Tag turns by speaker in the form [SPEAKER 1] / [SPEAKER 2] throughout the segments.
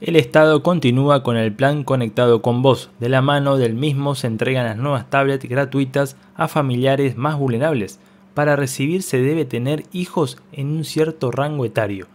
[SPEAKER 1] el Estado continúa con el plan Conectado con Vos. De la mano del mismo se entregan las nuevas tablets gratuitas a familiares más vulnerables. Para recibir se debe tener hijos en un cierto rango etario.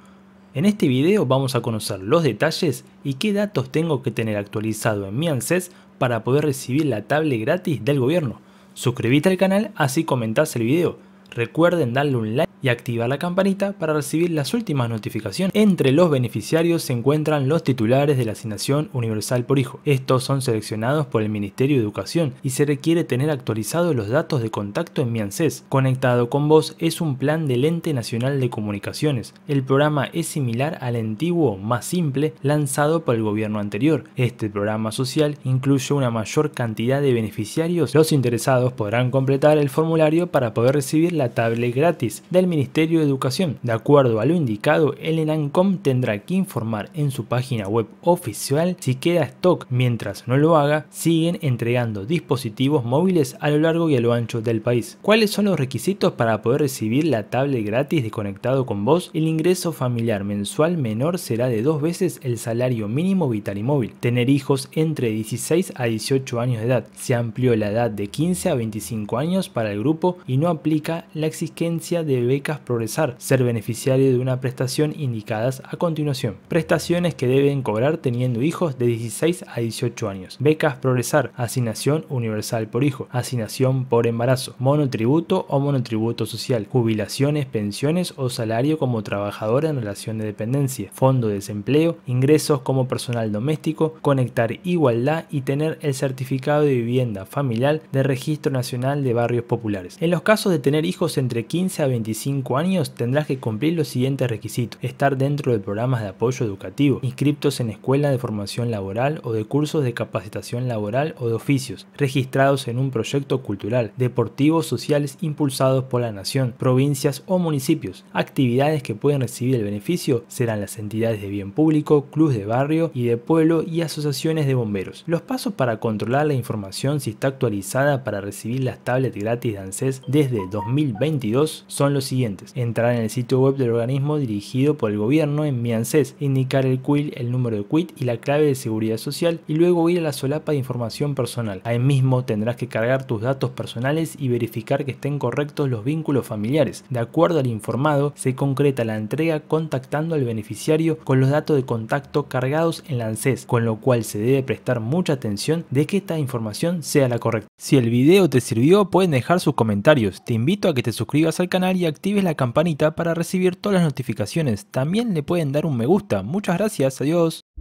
[SPEAKER 1] En este video vamos a conocer los detalles y qué datos tengo que tener actualizado en mi ANSES para poder recibir la tablet gratis del gobierno. Suscríbete al canal así comentás el video. Recuerden darle un like y activa la campanita para recibir las últimas notificaciones. Entre los beneficiarios se encuentran los titulares de la asignación universal por hijo. Estos son seleccionados por el Ministerio de Educación y se requiere tener actualizados los datos de contacto en mi Conectado con vos es un plan del Ente Nacional de Comunicaciones. El programa es similar al antiguo Más Simple lanzado por el gobierno anterior. Este programa social incluye una mayor cantidad de beneficiarios. Los interesados podrán completar el formulario para poder recibir la tablet gratis del Ministerio de Educación. De acuerdo a lo indicado, el ENANCOM tendrá que informar en su página web oficial si queda stock. Mientras no lo haga, siguen entregando dispositivos móviles a lo largo y a lo ancho del país. ¿Cuáles son los requisitos para poder recibir la tablet gratis de conectado con vos? El ingreso familiar mensual menor será de dos veces el salario mínimo vital y móvil. Tener hijos entre 16 a 18 años de edad. Se amplió la edad de 15 a 25 años para el grupo y no aplica la exigencia de becas Becas progresar, ser beneficiario de una prestación indicadas a continuación. Prestaciones que deben cobrar teniendo hijos de 16 a 18 años. Becas progresar, asignación universal por hijo, asignación por embarazo, monotributo o monotributo social, jubilaciones, pensiones o salario como trabajador en relación de dependencia, fondo de desempleo, ingresos como personal doméstico, conectar igualdad y tener el certificado de vivienda familiar de Registro Nacional de Barrios Populares. En los casos de tener hijos entre 15 a 25 5 años tendrás que cumplir los siguientes requisitos. Estar dentro de programas de apoyo educativo, inscriptos en escuelas de formación laboral o de cursos de capacitación laboral o de oficios, registrados en un proyecto cultural, deportivos, sociales impulsados por la nación, provincias o municipios. Actividades que pueden recibir el beneficio serán las entidades de bien público, clubes de barrio y de pueblo y asociaciones de bomberos. Los pasos para controlar la información si está actualizada para recibir las tablets gratis de ANSES desde 2022 son los Entrar en el sitio web del organismo dirigido por el gobierno en mi indicar el CUIL, el número de quit y la clave de seguridad social y luego ir a la solapa de información personal. Ahí mismo tendrás que cargar tus datos personales y verificar que estén correctos los vínculos familiares. De acuerdo al informado, se concreta la entrega contactando al beneficiario con los datos de contacto cargados en la ANSES, con lo cual se debe prestar mucha atención de que esta información sea la correcta. Si el video te sirvió, pueden dejar sus comentarios. Te invito a que te suscribas al canal y actives actives la campanita para recibir todas las notificaciones. También le pueden dar un me gusta. Muchas gracias, adiós.